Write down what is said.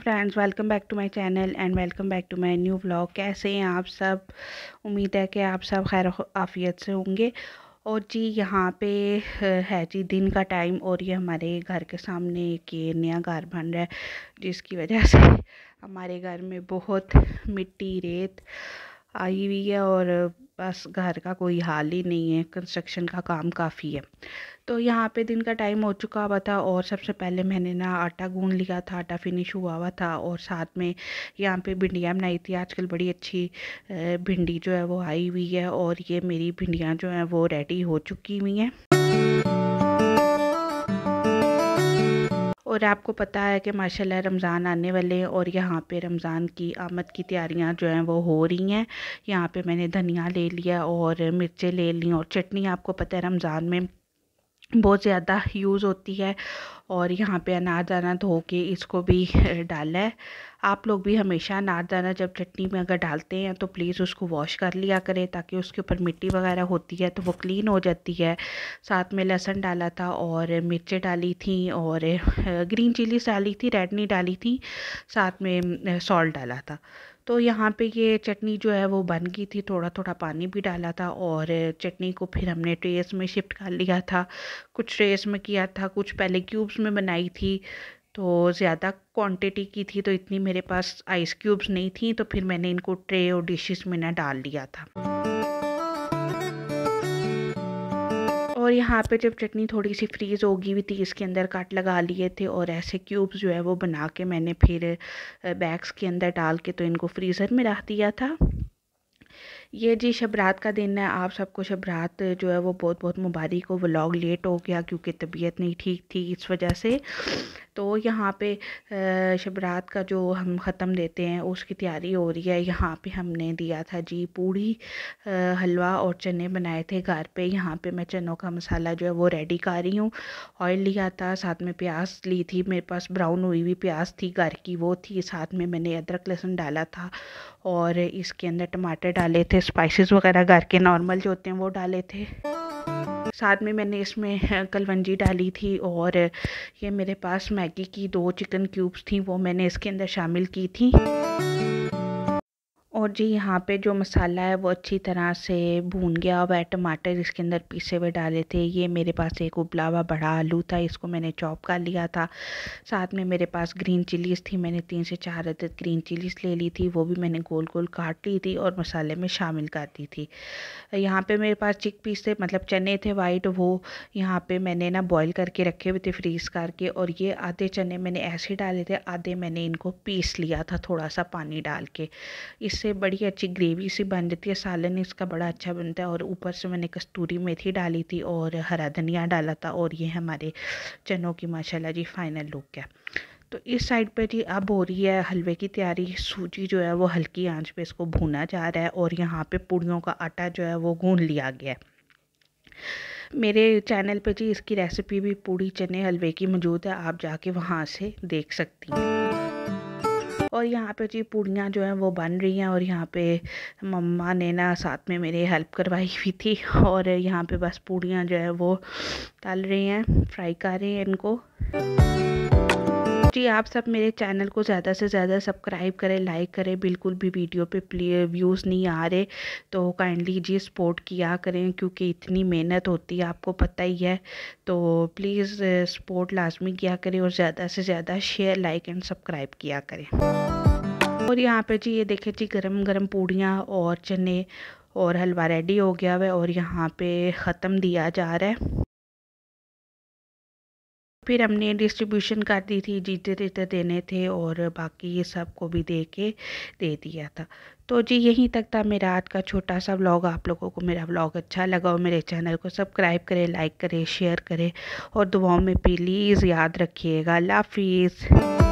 friends welcome back to my channel and welcome back to my new vlog कैसे हैं आप सब उम्मीद है कि आप सब खैर आफियत से होंगे और जी यहाँ पे है जी दिन का टाइम और ये हमारे घर के सामने एक ये नया घर बन रहा है जिसकी वजह से हमारे घर में बहुत मिट्टी रेत आई हुई है और बस घर का कोई हाल ही नहीं है कंस्ट्रक्शन का काम काफ़ी है तो यहाँ पे दिन का टाइम हो चुका हुआ था और सबसे पहले मैंने ना आटा गूंद लिया था आटा फिनिश हुआ हुआ था और साथ में यहाँ पे भिंडियाँ बनाई थी आजकल बड़ी अच्छी भिंडी जो है वो आई हुई है और ये मेरी भिंडियाँ जो हैं वो रेडी हो चुकी हुई हैं और आपको पता है कि माशाल्लाह रमज़ान आने वाले हैं और यहाँ पे रमज़ान की आमद की तैयारियाँ जो हैं वो हो रही हैं यहाँ पे मैंने धनिया ले लिया और मिर्चें ले ली और चटनी आपको पता है रमज़ान में बहुत ज़्यादा यूज़ होती है और यहाँ पे अनाज आना धो के इसको भी डाला है आप लोग भी हमेशा अनारदाना जब चटनी में अगर डालते हैं तो प्लीज़ उसको वॉश कर लिया करें ताकि उसके ऊपर मिट्टी वगैरह होती है तो वो क्लीन हो जाती है साथ में लहसुन डाला था और मिर्चें डाली थी और ग्रीन चिलीज डाली थी रेड नहीं डाली थी साथ में सॉल्ट डाला था तो यहाँ पे ये चटनी जो है वो बन गई थी थोड़ा थोड़ा पानी भी डाला था और चटनी को फिर हमने ट्रेस में शिफ्ट कर लिया था कुछ ट्रेस में किया था कुछ पहले क्यूब्स में बनाई थी तो ज़्यादा क्वांटिटी की थी तो इतनी मेरे पास आइस क्यूब्स नहीं थी तो फिर मैंने इनको ट्रे और डिशेस में ना डाल लिया था और यहाँ पे जब चटनी थोड़ी सी फ्रीज़ होगी हुई थी इसके अंदर काट लगा लिए थे और ऐसे क्यूब्स जो है वो बना के मैंने फिर बैग्स के अंदर डाल के तो इनको फ्रीज़र में रख दिया था ये जी शबरात का दिन है आप सबको शबरात जो है वो बहुत बहुत मुबारक हो व्लॉग लेट हो गया क्योंकि तबीयत नहीं ठीक थी इस वजह से तो यहाँ पे शबरात का जो हम ख़त्म देते हैं उसकी तैयारी हो रही है यहाँ पे हमने दिया था जी पूड़ी हलवा और चने बनाए थे घर पे यहाँ पे मैं चनों का मसाला जो है वो रेडी कर रही हूँ ऑयल लिया था साथ में प्याज ली थी मेरे पास ब्राउन हुई हुई प्याज थी घर की वो थी साथ में मैंने अदरक लहसुन डाला था और इसके अंदर टमाटर डाले थे स्पाइसिस वगैरह घर के नॉर्मल जो होते हैं वो डाले थे साथ में मैंने इसमें कलवंजी डाली थी और ये मेरे पास मैगी की दो चिकन क्यूब्स थी वो मैंने इसके अंदर शामिल की थी और जी यहाँ पे जो मसाला है वो अच्छी तरह से भून गया वह टमाटर इसके अंदर पीसे हुए डाले थे ये मेरे पास एक उबला हुआ बड़ा आलू था इसको मैंने चॉप कर लिया था साथ में मेरे पास ग्रीन चिलीज़ थी मैंने तीन से चार अदद ग्रीन चिलीज़ ले ली थी वो भी मैंने गोल गोल काट ली थी और मसाले में शामिल कर दी थी यहाँ पर मेरे पास चिक पीस थे मतलब चने थे वाइट वो यहाँ पर मैंने ना बॉयल करके रखे हुए थे फ्रीज़ करके और ये आधे चने मैंने ऐसे डाले थे आधे मैंने इनको पीस लिया था थोड़ा सा पानी डाल के इससे से बड़ी अच्छी ग्रेवी सी बन जाती है सालन इसका बड़ा अच्छा बनता है और ऊपर से मैंने कस्तूरी मेथी डाली थी और हरा धनिया डाला था और ये हमारे चनों की माशाल्लाह जी फाइनल लुक है तो इस साइड पे जी अब हो रही है हलवे की तैयारी सूजी जो है वो हल्की आंच पे इसको भूना जा रहा है और यहाँ पर पूड़ियों का आटा जो है वो गून लिया गया है मेरे चैनल पे जी इसकी रेसिपी भी पूड़ी चने हलवे की मौजूद है आप जाके वहाँ से देख सकती हैं और यहाँ पे जी पूड़ियाँ जो हैं वो बन रही हैं और यहाँ पे मम्मा ने ना साथ में मेरे हेल्प करवाई हुई थी और यहाँ पे बस पूड़ियाँ जो है वो तल रही हैं फ्राई कर रही हैं इनको जी आप सब मेरे चैनल को ज़्यादा से ज़्यादा सब्सक्राइब करें लाइक करें बिल्कुल भी वीडियो पे व्यूज़ नहीं आ रहे तो काइंडली जी सपोर्ट किया करें क्योंकि इतनी मेहनत होती है आपको पता ही है तो प्लीज़ सपोर्ट लाजमी किया करें और ज़्यादा से ज़्यादा शेयर लाइक एंड सब्सक्राइब किया करें और यहाँ पर जी ये देखे जी गर्म गर्म पूड़ियाँ और चने और हलवा रेडी हो गया है और यहाँ पे ख़त्म दिया जा रहा है फिर हमने डिस्ट्रीब्यूशन कर दी थी जितने जितने देने थे और बाकी ये सब को भी दे के दे दिया था तो जी यहीं तक था मेरा आज का छोटा सा व्लॉग आप लोगों को मेरा व्लॉग अच्छा लगा हो मेरे चैनल को सब्सक्राइब करें लाइक करें शेयर करें और दुआओं में प्लीज़ याद रखिएगा लाफिज़